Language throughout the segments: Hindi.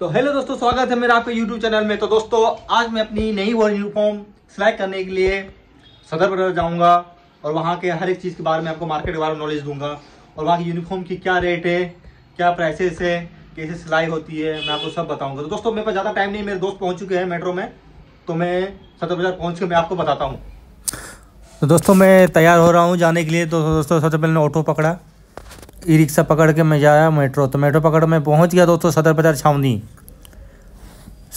तो हेलो दोस्तों स्वागत है मेरा आपके यूट्यूब चैनल में तो दोस्तों आज मैं अपनी नई वर्क यूनिफॉर्म सिलाई करने के लिए सदर बाजार जाऊंगा और वहाँ के हर एक चीज़ के बारे में आपको मार्केट के बारे में नॉलेज दूंगा और वहाँ की यूनिफॉर्म की क्या रेट है क्या प्राइसेस है कैसे सिलाई होती है मैं आपको सब बताऊँगा तो दोस्तों मेरे पास ज़्यादा टाइम नहीं मेरे दोस्त पहुँच चुके हैं मेट्रो में तो मैं सदर बाजार पहुँच के मैं आपको बताता हूँ तो दोस्तों मैं तैयार हो रहा हूँ जाने के लिए तो दोस्तों सबसे पहले ऑटो पकड़ा ई रिक्शा पकड़ के मैं जाया मेट्रो तो मेट्रो पकड़ मैं पहुंच गया दोस्तों सदर बाज़ार छावनी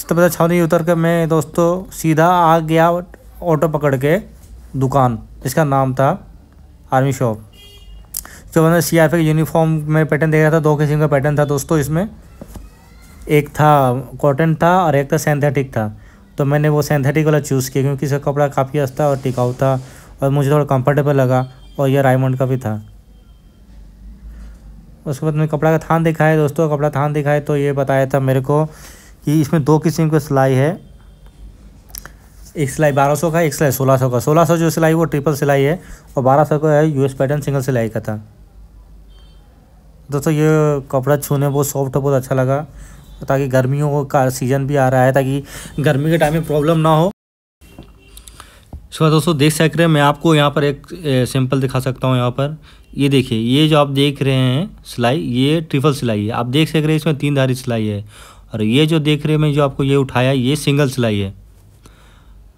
सदर बाज़ार छावनी उतर कर मैं दोस्तों सीधा आ गया ऑटो पकड़ के दुकान जिसका नाम था आर्मी शॉप जो मैंने सी आर यूनिफॉर्म में पैटर्न देखा था दो किस्म का पैटर्न था दोस्तों इसमें एक था कॉटन था और एक था सेंथेटिक था तो मैंने वो सेंथेटिक वाला चूज़ किया क्योंकि इसका कपड़ा काफ़ी अस्था और टिकाऊ था और मुझे थोड़ा कंफर्टेबल लगा और यह रायमंड का भी था उसके बाद मैंने कपड़ा का थान है दोस्तों कपड़ा थान है तो ये बताया था मेरे को कि इसमें दो किस्म की सिलाई है एक सिलाई बारह सौ का एक सिलाई सोलह सौ का सोलह सौ जो सिलाई वो ट्रिपल सिलाई है और बारह सौ का है यूएस पैटर्न सिंगल सिलाई का था दोस्तों ये कपड़ा छूने बहुत सॉफ्ट है बहुत अच्छा लगा ताकि गर्मियों का सीज़न भी आ रहा है ताकि गर्मी के टाइम में प्रॉब्लम ना हो उसके बाद दोस्तों देख सक रहे हैं मैं आपको यहाँ पर एक सैम्पल दिखा सकता हूँ यहाँ पर ये देखिए ये जो आप देख रहे हैं सिलाई ये ट्रिपल सिलाई है आप देख सक रहे हैं इसमें तीन धारी सिलाई है और ये जो देख रहे हैं मैं जो आपको ये उठाया ये सिंगल सिलाई है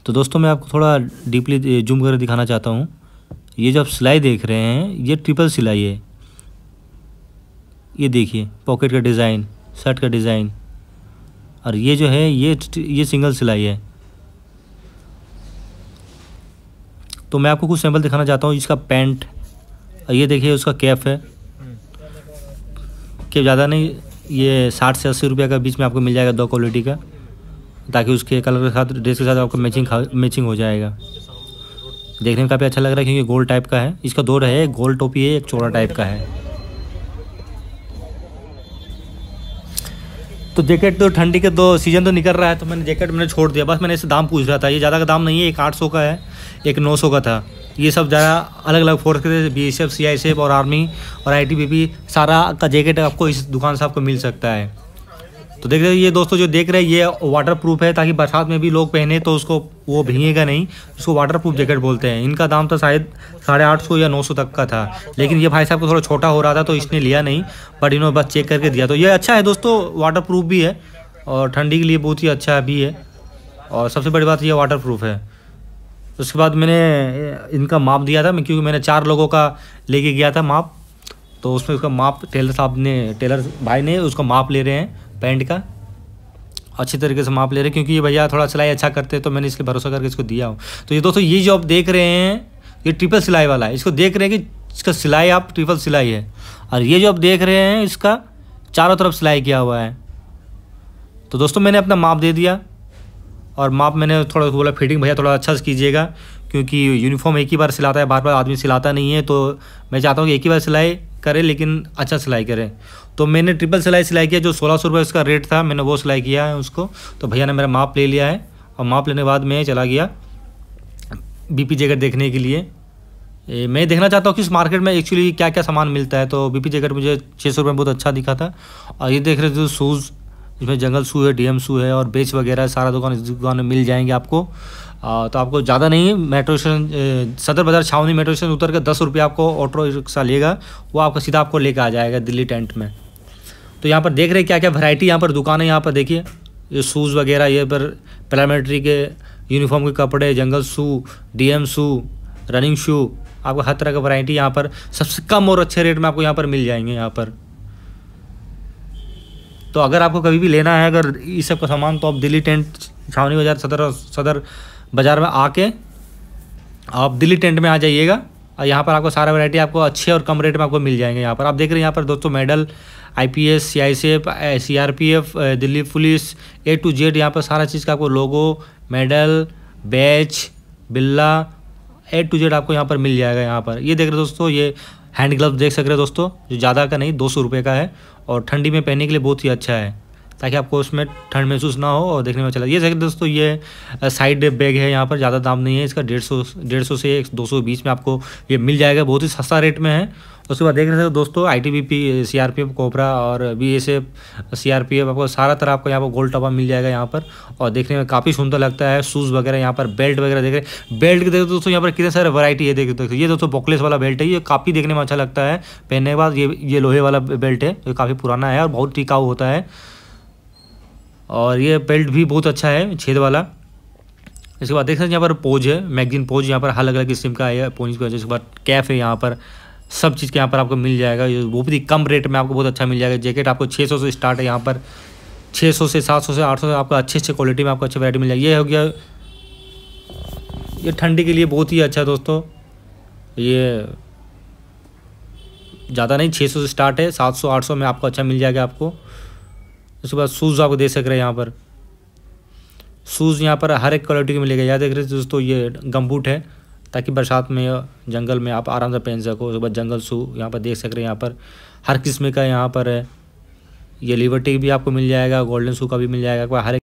तो दोस्तों मैं आपको थोड़ा डीपली जूम कर दिखाना चाहता हूँ ये जो आप सिलाई देख रहे हैं ये ट्रिपल सिलाई है ये देखिए पॉकेट का डिज़ाइन शर्ट का डिज़ाइन और ये जो है ये ये सिंगल सिलाई है तो मैं आपको कुछ सैम्पल दिखाना चाहता हूँ इसका पैंट ये देखिए उसका कैप है कैप ज़्यादा नहीं ये साठ से अस्सी रुपये का बीच में आपको मिल जाएगा दो क्वालिटी का ताकि उसके कलर के साथ ड्रेस के साथ आपका मैचिंग मैचिंग हो जाएगा देखने में काफ़ी अच्छा लग रहा है क्योंकि गोल्ड टाइप का है इसका दो है एक गोल्ड टोपी है एक चौड़ा टाइप का है तो जैकेट तो ठंडी के दो सीज़न तो निकल रहा है तो मैंने जैकेट मैंने छोड़ दिया बस मैंने इसे दाम पूछ रहा था ये ज़्यादा का दाम नहीं है एक आठ सौ का है एक नौ सौ का था ये सब ज़्यादा अलग अलग फोर्स के थे B S F C I S F और आर्मी और आई टी बी पी सारा का जैकेट आपको इस दुकान से आपको मिल सकता है तो देख रहे ये दोस्तों जो देख रहे हैं ये वाटर प्रूफ है ताकि बरसात में भी लोग पहने तो उसको वो भीगेगा नहीं उसको वाटर प्रूफ जैकेट बोलते हैं इनका दाम तो शायद साढ़े आठ सौ या नौ सौ तक का था लेकिन ये भाई साहब को थोड़ा छोटा हो रहा था तो इसने लिया नहीं बट इन्होंने बस चेक करके दिया तो ये अच्छा है दोस्तों वाटर प्रूफ भी है और ठंडी के लिए बहुत ही अच्छा भी है और सबसे बड़ी बात यह वाटर प्रूफ है उसके बाद मैंने इनका माप दिया था मैं क्योंकि मैंने चार लोगों का लेके गया था माप तो उसमें उसका माप टेलर साहब ने टेलर भाई ने उसका माप ले रहे हैं पैंट का अच्छी तरीके से माप ले रहे हैं क्योंकि ये भैया थोड़ा सिलाई अच्छा करते हैं तो मैंने इसलिए भरोसा करके इसको दिया हूँ तो ये दोस्तों ये जो आप देख रहे हैं ये ट्रिपल सिलाई वाला है इसको देख रहे हैं कि इसका सिलाई आप ट्रिपल सिलाई है और ये जो आप देख रहे हैं इसका चारों तरफ सिलाई किया हुआ है तो दोस्तों मैंने अपना माप दे दिया और माप मैंने थोड़ा बोला फिटिंग भैया थोड़ा अच्छा से कीजिएगा क्योंकि यूनिफॉर्म एक ही बार सिलाता है बार बार आदमी सिलाता नहीं है तो मैं चाहता हूँ कि एक ही बार सिलाई करें लेकिन अच्छा सिलाई करें तो मैंने ट्रिपल सिलाई सिलाई किया जो सोलह सौ रुपये उसका रेट था मैंने वो सिलाई किया है उसको तो भैया ने मेरा माप ले लिया है और माप लेने के बाद मैं चला गया बीपी जैकेट देखने के लिए ए, मैं देखना चाहता हूँ कि इस मार्केट में एक्चुअली क्या क्या सामान मिलता है तो बीपी जैकेट मुझे छः सौ रुपये में बहुत अच्छा दिखा था और ये देख रहे थे शूज़ जिसमें जंगल शू है डीएम शू है और बेच वगैरह सारा दुकान इस दुकान में मिल जाएंगे आपको आ, तो आपको ज़्यादा नहीं मेट्रो स्टेशन सदर बाज़ार छावनी मेट्रो स्टेशन उतर कर दस रुपये आपको ऑटो रिक्शा लेगा वो आपको सीधा आपको लेकर आ जाएगा दिल्ली टेंट में तो यहाँ पर देख रहे क्या क्या वैरायटी यहाँ पर दुकान है यहाँ पर देखिए ये शूज़ वगैरह ये पर पैरामेट्री के यूनिफॉर्म के कपड़े जंगल शू डी शू रनिंग शू आपको हर तरह का वैरायटी यहाँ पर सबसे कम और अच्छे रेट में आपको यहाँ पर मिल जाएंगे यहाँ पर तो अगर आपको कभी भी लेना है अगर इस सब का सामान तो आप दिल्ली टेंट छावनी बाज़ार सदर सदर बाज़ार में आके आप दिल्ली टेंट में आ जाइएगा और यहाँ पर आपको सारा वैरायटी आपको अच्छे और कम रेट में आपको मिल जाएंगे यहाँ पर आप देख रहे हैं यहाँ पर दोस्तों medal IPS CICF CRPF Delhi police A to Z यहाँ पर सारा चीज़ का आपको लोगो मेडल बैच बिल्ला ए टू जेड आपको यहाँ पर मिल जाएगा यहाँ पर ये देख रहे दोस्तों ये हैंड ग्लव्स देख सक रहे हो दोस्तों जो ज़्यादा का नहीं दो सौ रुपये का है और ठंडी में पहनने के लिए बहुत ही अच्छा है ताकि आपको उसमें ठंड महसूस ना हो और देखने में अच्छा लगे ये देखिए दोस्तों ये साइड बैग है यहाँ पर ज़्यादा दाम नहीं है इसका डेढ़ सौ डेढ़ सौ से एक दो सौ बीस में आपको ये मिल जाएगा बहुत ही सस्ता रेट में है उसके बाद देख रहे थे दोस्तों I T B P C R P F COBRA और B S F C R P F आपको सारा तरह आपको यहाँ पर गोल्ड टॉपा मिल जाएगा यहाँ पर और देखने में काफ़ी सुंदर लगता है शूज़ वगैरह यहाँ पर बेल्ट वगैरह देख रहे हैं बेल्ट के देखो दोस्तों यहाँ पर कितने सारे वैराइटी है देख देखो ये दोस्तों बॉकलेस वाला बेल्ट है ये काफ़ी देखने में अच्छा लगता है पहनने के बाद ये ये लोहे वाला बेल्ट है ये काफ़ी पुराना है और बहुत टिकाऊ होता है और ये बेल्ट भी बहुत अच्छा है छेद वाला इसके बाद देख सकते हैं यहाँ पर पोज है मैगजीन पोज यहाँ पर अलग अलग किस्म का है पोज का इसके बाद कैफ़ है यहाँ पर सब चीज़ के यहाँ पर आपको मिल जाएगा वो भी कम रेट में आपको बहुत अच्छा मिल जाएगा जैकेट आपको 600 से स्टार्ट है यहाँ पर 600 से 700 से 800 से आपको अच्छे अच्छे क्वालिटी में आपको अच्छी वैरायटी मिल जाएगी ये हो गया ये ठंडी के लिए बहुत ही अच्छा दोस्तों ये ज़्यादा नहीं 600 से स्टार्ट है 700 800 में आपको अच्छा मिल जाएगा आपको उसके बाद शूज़ आपको देख सक रहे हैं यहाँ पर शूज़ यहाँ पर हर एक क्वालिटी के मिलेगा याद देख रहे दोस्तों ये गम्बूट है ताकि बरसात में जंगल में आप आराम से पहन सको उसके बाद जंगल शू यहाँ पर देख सक रहे हैं यहाँ पर हर किस्म का यहाँ पर है ये लिबर्टी भी आपको मिल जाएगा गोल्डन शू का भी मिल जाएगा हर एक